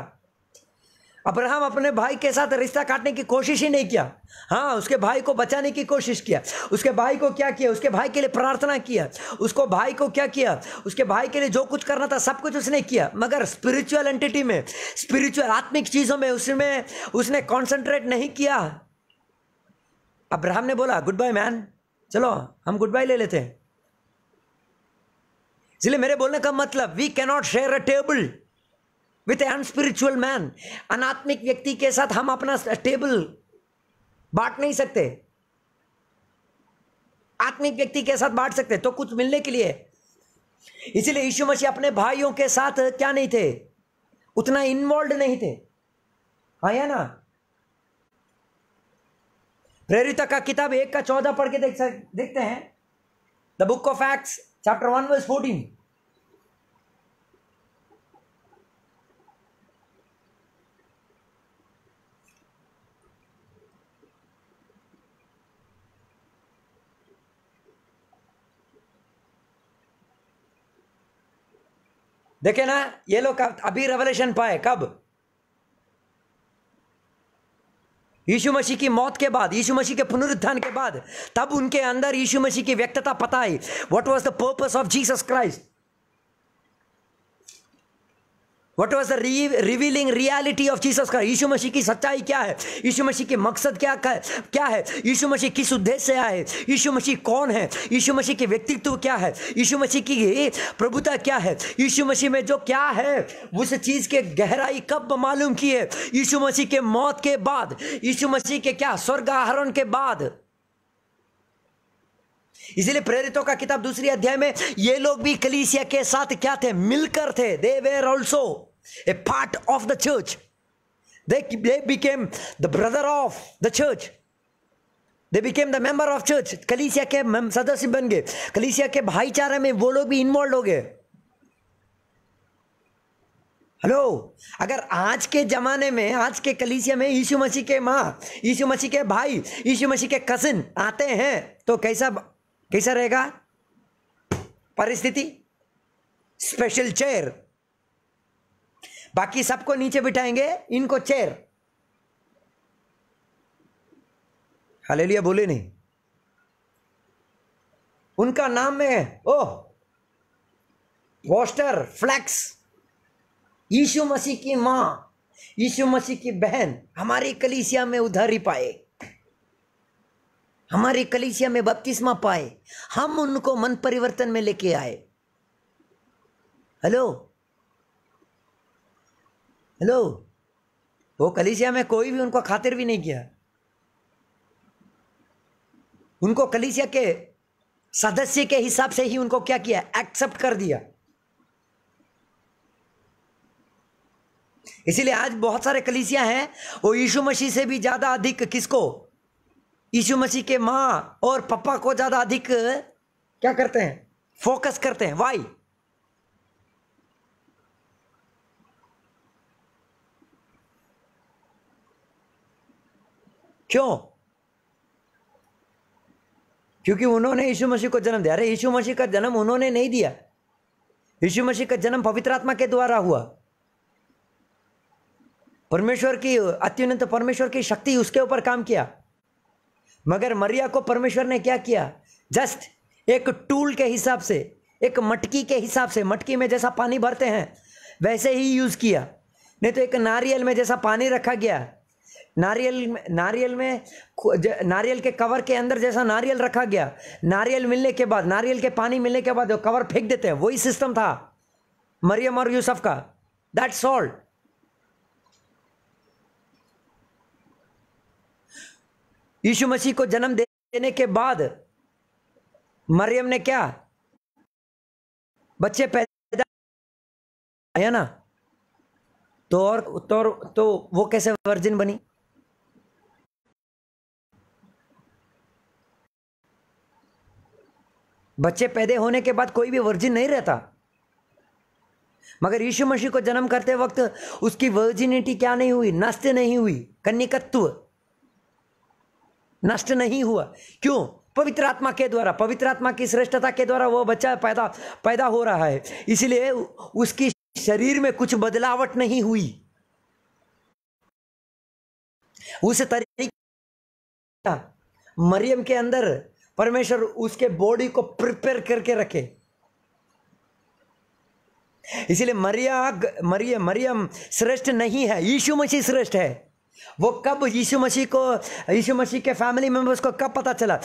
अब्राहम अपने भाई के साथ रिश्ता काटने की कोशिश ही नहीं किया हाँ उसके भाई को बचाने की कोशिश किया उसके भाई को क्या किया उसके भाई के लिए प्रार्थना किया उसको भाई को क्या किया उसके भाई के लिए जो कुछ करना था सब कुछ उसने किया मगर स्पिरिचुअल एंटिटी में स्पिरिचुअल आत्मिक चीज़ों में उसमें उसने कॉन्सेंट्रेट नहीं किया अब्राहम ने बोला गुड बाय मैन चलो हम गुड बाय ले लेते हैं इसलिए मेरे बोलने का मतलब we cannot share a table with an spiritual man अनात्मिक व्यक्ति के साथ हम अपना टेबल बांट नहीं सकते आत्मिक व्यक्ति के साथ बांट सकते तो कुछ मिलने के लिए इसीलिए यीशु मसीह अपने भाइयों के साथ क्या नहीं थे उतना इन्वॉल्व नहीं थे आया ना प्रेरित का किताब एक का चौदह पढ़ के देख देखते हैं the book of Acts chapter one verse fourteen देखे ना ये लोग अभी रेवलेशन पाए कब यीशु मसीह की मौत के बाद यीशु मसीह के पुनरुत्थान के बाद तब उनके अंदर यीशु मसीह की व्यक्तता पता I what was the purpose of Jesus Christ what was revealing reality of Jesus का यीशु मसीह की सच्चाई क्या है यीशु मसीह के मकसद क्या क्या है यीशु मसीह किस उद्देश्य से आए यीशु मसीह कौन है यीशु मसीह के व्यक्तित्व क्या है यीशु मसीह की प्रभुता क्या है यीशु मसीह में जो क्या है उस चीज़ के गहराई कब मालूम की है यीशु मसीह के मौत के बाद यीशु मसीह के क्या स्वर्ग आहरण के बाद इसीलिए प्रेरितों का किताब दूसरी अध्याय में ये लोग भी कलीसिया के साथ क्या थे मिलकर थे they were also a part of the church. They, they became the brother of the church. They became the member of church कलीसिया के सदस्य बन गए कलीसिया के भाईचारे में वो लोग भी इन्वॉल्व हो गए हेलो अगर आज के ज़माने में आज के कलीसिया में यीशु मसीह के माँ यीशु मसीह के भाई यीशु मसीह के कजिन आते हैं तो कैसा कैसा रहेगा परिस्थिति स्पेशल चेयर बाकी सबको नीचे बिठाएंगे इनको चेयर लिया बोले नहीं उनका नाम है ओ वॉस्टर फ्लैक्स यीशु मसीह की मां यीशु मसीह की बहन हमारी कलीसिया में उधारी पाए हमारी कलीसिया में बपतिस्मा पाए हम उनको मन परिवर्तन में लेके आए हेलो हेलो वो कलिसिया में कोई भी उनको खातिर भी नहीं किया उनको कलिसिया के सदस्य के हिसाब से ही उनको क्या किया एक्सेप्ट कर दिया इसीलिए आज बहुत सारे कलिसिया हैं वो यीशु मसीह से भी ज्यादा अधिक किसको यीशु मसीह के माँ और पप्पा को ज्यादा अधिक क्या करते हैं फोकस करते हैं वाई क्यों क्योंकि उन्होंने यीशु मसीह को जन्म दिया अरे यीशु मसीह का जन्म उन्होंने नहीं दिया यीशु मसीह का जन्म पवित्र आत्मा के द्वारा हुआ परमेश्वर की अत्युन्नत परमेश्वर की शक्ति उसके ऊपर काम किया मगर मरिया को परमेश्वर ने क्या किया जस्ट एक टूल के हिसाब से एक मटकी के हिसाब से मटकी में जैसा पानी भरते हैं वैसे ही यूज़ किया नहीं तो एक नारियल में जैसा पानी रखा गया नारियल नारियल में नारियल के कवर के अंदर जैसा नारियल रखा गया नारियल मिलने के बाद नारियल के पानी मिलने के बाद कवर फेंक देते हैं वही सिस्टम था मरियम और यूसुफ का दैट सॉल्ट यीशु मसीह को जन्म देने के बाद मरियम ने क्या बच्चे पैदा आया ना तो और तो, तो वो कैसे वर्जिन बनी बच्चे पैदे होने के बाद कोई भी वर्जिन नहीं रहता मगर यीशु मसीह को जन्म करते वक्त उसकी वर्जिनिटी क्या नहीं हुई नष्ट नहीं हुई कन्निकत्व नष्ट नहीं हुआ क्यों पवित्र आत्मा के द्वारा पवित्र आत्मा की श्रेष्ठता के द्वारा वह बच्चा पैदा पैदा हो रहा है इसलिए उसकी शरीर में कुछ बदलावट नहीं हुई उस तरीके मरियम के अंदर परमेश्वर उसके बॉडी को प्रिपेयर करके रखे इसीलिए मरिया मरिया मरियम श्रेष्ठ नहीं है यीशु मसीह श्रेष्ठ है वो कब यीशु मसीह को यीशु मसीह के फैमिली मेंबर्स को कब पता चला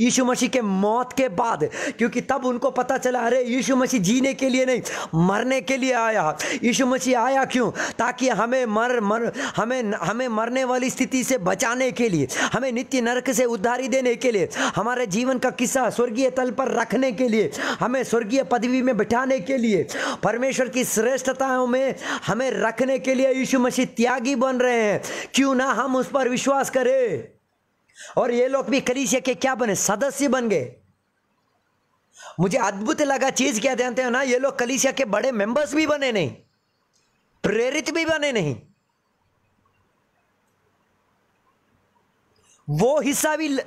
यीशु मसीह के मौत के बाद क्योंकि तब उनको पता चला अरे यीशु मसीह जीने के लिए नहीं मरने के लिए आया यीशु मसीह आया क्यों ताकि हमें मर मर हमें हमें मरने वाली स्थिति से बचाने के लिए हमें नित्य नरक से उद्धारी देने के लिए हमारे जीवन का किस्सा स्वर्गीय तल पर रखने के लिए हमें स्वर्गीय पदवी में बिठाने के लिए परमेश्वर की श्रेष्ठताओं में हमें रखने के लिए यीशु मसीह त्यागी बन रहे हैं क्यों ना हम उस पर विश्वास करें और ये लोग भी कलीसिया के क्या बने सदस्य बन गए मुझे अद्भुत लगा चीज क्या जानते हो ना ये लोग कलीसिया के बड़े मेंबर्स भी बने नहीं प्रेरित भी बने नहीं वो हिस्सा भी ल...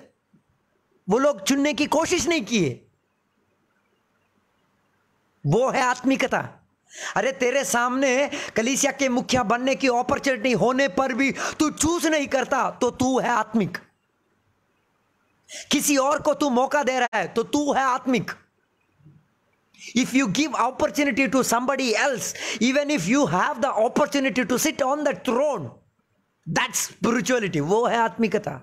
वो लोग चुनने की कोशिश नहीं किए वो है आत्मिकता अरे तेरे सामने कलिसिया के मुखिया बनने की अपॉर्चुनिटी होने पर भी तू चूज नहीं करता तो तू है आत्मिक किसी और को तू मौका दे रहा है तो तू है आत्मिक if you give opportunity to somebody else even if you have the opportunity to sit on the throne that spirituality वो है आत्मिकता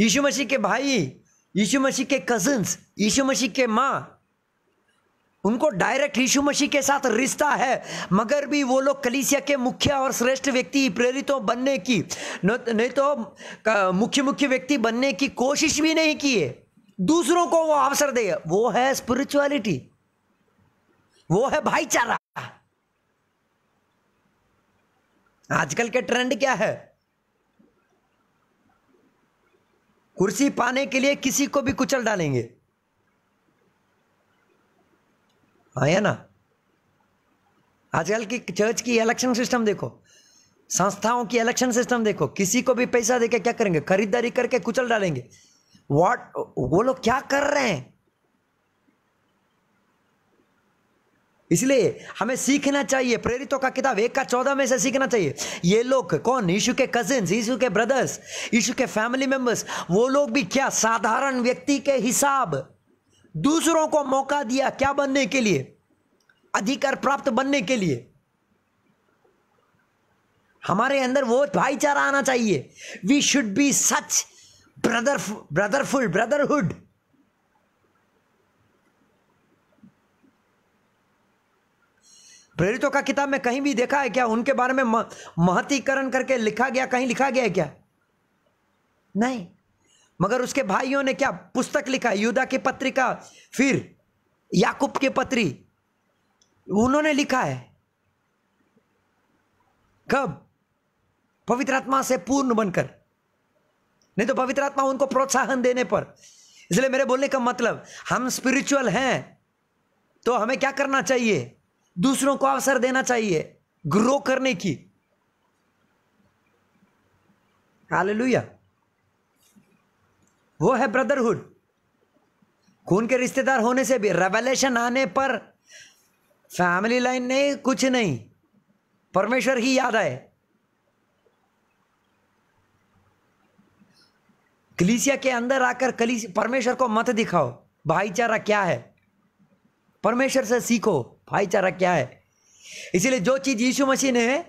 यीशु मसीह के भाई यीशु मसीह के कजिन्स यीशु मसीह के मां उनको डायरेक्ट यीशु मसीह के साथ रिश्ता है मगर भी वो लोग कलीसिया के मुख्य और श्रेष्ठ व्यक्ति प्रेरितों बनने की नहीं तो मुख्य मुख्य व्यक्ति बनने की कोशिश भी नहीं किए दूसरों को वो अवसर दे वो है स्पिरिचुअलिटी वो है भाईचारा आजकल के ट्रेंड क्या है कुर्सी पाने के लिए किसी को भी कुचल डालेंगे या ना आजकल की चर्च की इलेक्शन सिस्टम देखो संस्थाओं की इलेक्शन सिस्टम देखो किसी को भी पैसा देके क्या करेंगे खरीदारी करके कुचल डालेंगे वॉट वो लोग क्या कर रहे हैं इसलिए हमें सीखना चाहिए प्रेरितों का किताब एक का चौदह में से सीखना चाहिए ये लोग कौन यीशु के कजिन यीशु के ब्रदर्स यीशु के फैमिली मेंबर्स वो लोग भी क्या साधारण व्यक्ति के हिसाब दूसरों को मौका दिया क्या बनने के लिए अधिकार प्राप्त बनने के लिए हमारे अंदर वो भाईचारा आना चाहिए we should be such brother brotherful brotherhood प्रेरितों का किताब में कहीं भी देखा है क्या उनके बारे में महतीकरण करके लिखा गया कहीं लिखा गया है क्या नहीं मगर उसके भाइयों ने क्या पुस्तक लिखा युदा की पत्रिका फिर याकूब के पत्री उन्होंने लिखा है कब पवित्र आत्मा से पूर्ण बनकर नहीं तो पवित्र आत्मा उनको प्रोत्साहन देने पर इसलिए मेरे बोलने का मतलब हम स्पिरिचुअल हैं तो हमें क्या करना चाहिए दूसरों को अवसर देना चाहिए ग्रो करने की हालेलुया वो है ब्रदरहुड खून के रिश्तेदार होने से भी रेवलेशन आने पर फैमिली लाइन नहीं कुछ नहीं परमेश्वर ही याद आए कलीसिया के अंदर आकर कलीस परमेश्वर को मत दिखाओ भाईचारा क्या है परमेश्वर से सीखो भाईचारा क्या है इसीलिए जो चीज यीशु मसीह ने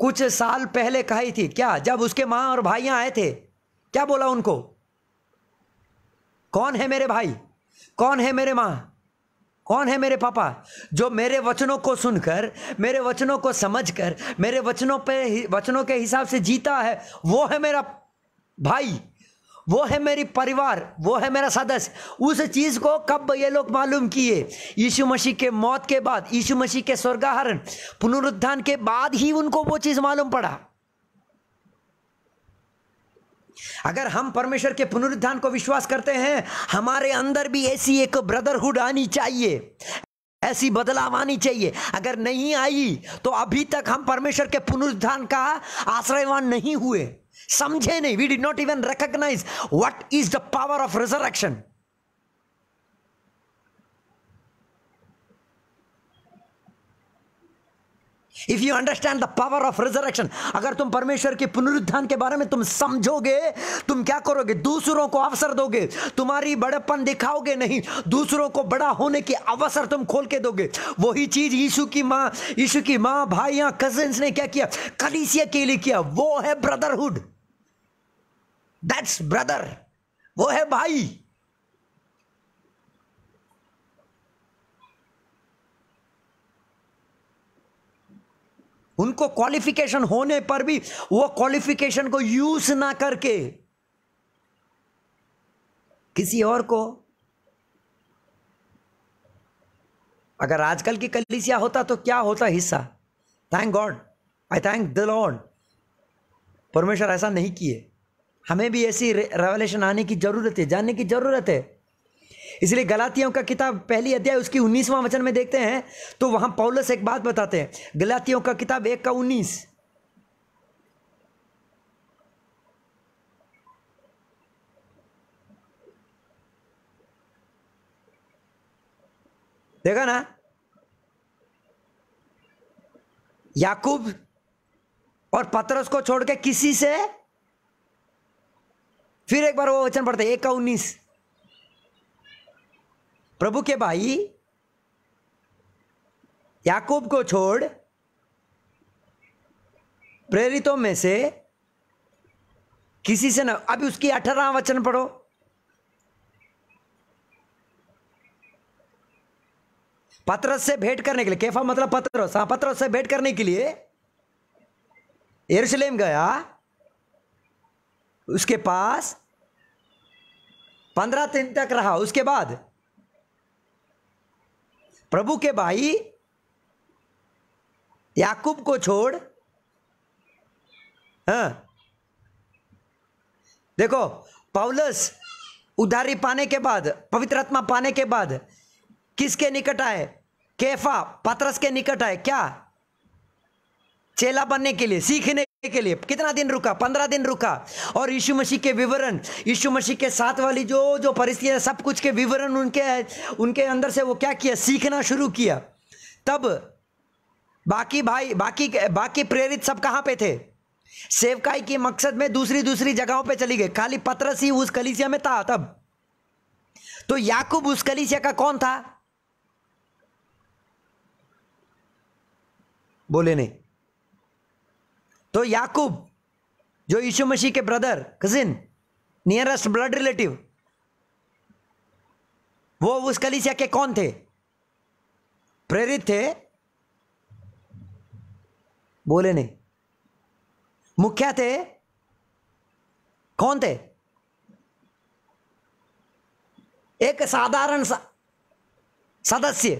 कुछ साल पहले कही थी क्या जब उसके माँ और भाइयाँ आए थे क्या बोला उनको कौन है मेरे भाई कौन है मेरे माँ कौन है मेरे पापा जो मेरे वचनों को सुनकर मेरे वचनों को समझकर मेरे वचनों पे वचनों के हिसाब से जीता है वो है मेरा भाई वो है मेरी परिवार वो है मेरा सदस्य उस चीज़ को कब ये लोग मालूम किए यीशु मसीह के मौत के बाद यीशु मसीह के स्वर्गाहरण पुनरुत्थान के बाद ही उनको वो चीज़ मालूम पड़ा अगर हम परमेश्वर के पुनरुत्थान को विश्वास करते हैं हमारे अंदर भी ऐसी एक ब्रदरहुड आनी चाहिए ऐसी बदलाव आनी चाहिए अगर नहीं आई तो अभी तक हम परमेश्वर के पुनरुत्थान का आश्रयवान नहीं हुए समझे नहीं we did not even recognise what is the power of resurrection if you understand the power of resurrection अगर तुम परमेश्वर के पुनरुत्थान के बारे में तुम समझोगे तुम क्या करोगे दूसरों को अवसर दोगे तुम्हारी बड़ेपन दिखाओगे नहीं दूसरों को बड़ा होने के अवसर तुम खोल के दोगे वही चीज यीशु की माँ यीशु की माँ भाई या ने क्या किया कलीसिया के लिए किया वो है ब्रदरहुड दैट्स ब्रदर वो है भाई उनको क्वालिफिकेशन होने पर भी वो क्वालिफिकेशन को यूज ना करके किसी और को अगर आजकल की कलिसिया होता तो क्या होता हिस्सा thank God I thank the Lord परमेश्वर ऐसा नहीं किए हमें भी ऐसी रेवलेशन आने की ज़रूरत है जानने की ज़रूरत है इसलिए गलातियों का किताब पहली अध्याय उसकी उन्नीसवां वचन में देखते हैं तो वहां पौलस एक बात बताते हैं गलातियों का किताब एक का उन्नीस देखा ना याकूब और पतरस को छोड़ के किसी से फिर एक बार वो वचन पढ़ते एक का उन्नीस प्रभु के भाई याकूब को छोड़ प्रेरितों में से किसी से न अभी उसकी अठारह वचन पढ़ो पत्रस से भेंट करने के लिए केफा मतलब पत्रस हाँ पत्रस से भेंट करने के लिए यरूशलेम गया उसके पास पंद्रह दिन तक रहा उसके बाद प्रभु के भाई याकूब को छोड़ हाँ देखो पौलस उधारी पाने के बाद पवित्र आत्मा पाने के बाद किसके निकट आए केफा पत्रस के निकट आए क्या चेला बनने के लिए सीखने के लिए कितना दिन रुका पंद्रह दिन रुका और यीशु मसीह के विवरण यीशु मसीह के साथ वाली जो जो परिस्थिति सब कुछ के विवरण उनके उनके अंदर से वो क्या किया सीखना शुरू किया तब बाकी भाई बाकी बाकी प्रेरित सब कहाँ पे थे सेवकाई के मकसद में दूसरी दूसरी जगहों पे चली गई खाली पत्रस ही उस कलिसिया में था तब तो याकूब उस कलिसिया का कौन था बोले नहीं तो याकूब जो यीशु मसीह के brother cousin nearest blood relative वो उस कलीसिया के कौन थे प्रेरित थे बोले नहीं मुख्या थे कौन थे एक साधारण सा, सदस्य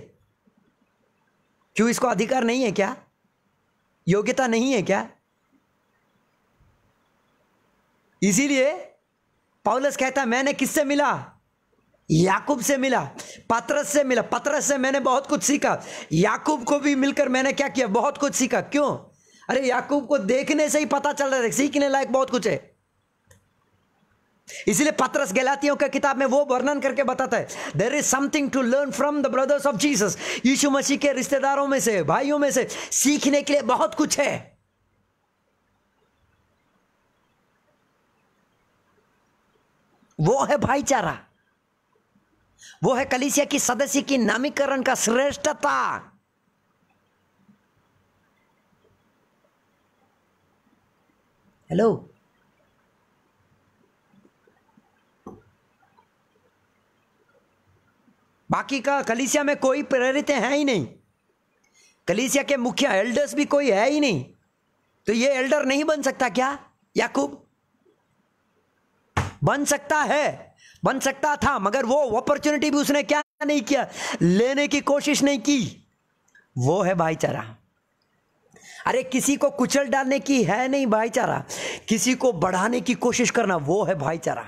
क्यों इसको अधिकार नहीं है क्या योग्यता नहीं है क्या इसीलिए पौलस कहता मैंने किससे मिला याकूब से मिला पत्रस से मिला पत्रस से मैंने बहुत कुछ सीखा याकूब को भी मिलकर मैंने क्या किया बहुत कुछ सीखा क्यों अरे याकूब को देखने से ही पता चल रहा था सीखने लायक बहुत कुछ है इसीलिए पत्रस गलातियों का किताब में वो वर्णन करके बताता है there is something to learn from the brothers of Jesus यीशु मसीह के रिश्तेदारों में से भाइयों में से सीखने के लिए बहुत कुछ है वो है भाईचारा वो है कलिसिया की सदस्य की नामीकरण का श्रेष्ठता हेलो बाकी का कलिसिया में कोई प्रेरित है ही नहीं कलिसिया के मुख्य एल्डर्स भी कोई है ही नहीं तो ये एल्डर नहीं बन सकता क्या याकूब बन सकता है बन सकता था मगर वो अपॉर्चुनिटी भी उसने क्या नहीं किया लेने की कोशिश नहीं की वो है भाईचारा अरे किसी को कुचल डालने की है नहीं भाईचारा किसी को बढ़ाने की कोशिश करना वो है भाईचारा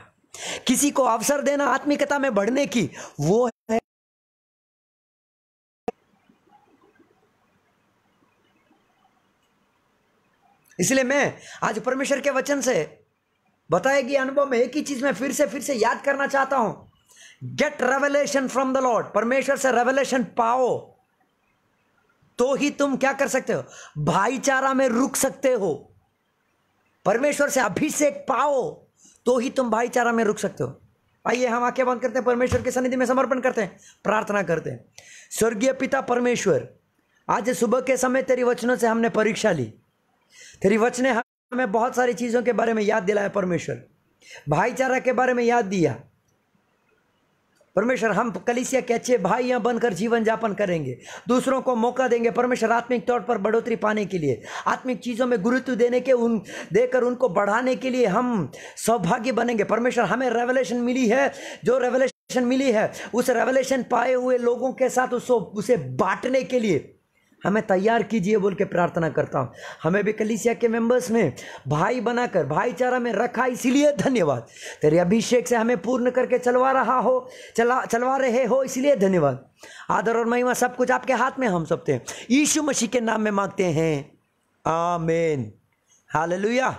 किसी को अवसर देना आत्मिकता में बढ़ने की वो है इसलिए मैं आज परमेश्वर के वचन से बताएगी अनुभव में एक ही चीज में फिर से फिर से याद करना चाहता हूं get revelation from the Lord परमेश्वर से रेवलेशन पाओ तो ही तुम क्या कर सकते हो भाईचारा में रुक सकते हो परमेश्वर से अभिषेक पाओ तो ही तुम भाईचारा में रुक सकते हो आइए हम आंखें बंद करते हैं परमेश्वर के सनिधि में समर्पण करते हैं प्रार्थना करते हैं स्वर्गीय पिता परमेश्वर आज सुबह के समय तेरी वचनों से हमने परीक्षा ली तेरी वचने हमें बहुत सारी चीज़ों के बारे में याद दिलाया परमेश्वर भाईचारा के बारे में याद दिया परमेश्वर हम कलिसिया के अच्छे भाइयाँ बनकर जीवन जापन करेंगे दूसरों को मौका देंगे परमेश्वर आत्मिक तौर पर बढ़ोतरी पाने के लिए आत्मिक चीज़ों में गुरुत्व देने के उन देकर उनको बढ़ाने के लिए हम सौभाग्य बनेंगे परमेश्वर हमें रेवलेशन मिली है जो रेवलेशन मिली है उस रेवलेशन पाए हुए लोगों के साथ उसको उसे बांटने के लिए हमें तैयार कीजिए बोल के प्रार्थना करता हूँ हमें भी कलिसिया के मेंबर्स ने भाई बनाकर भाईचारा में रखा इसीलिए धन्यवाद तेरे अभिषेक से हमें पूर्ण करके चलवा रहा हो चला चलवा रहे हो इसलिए धन्यवाद आदर और महिमा सब कुछ आपके हाथ में हम सबते हैं यीशु मसीह के नाम में मांगते हैं आमेन हालेलुया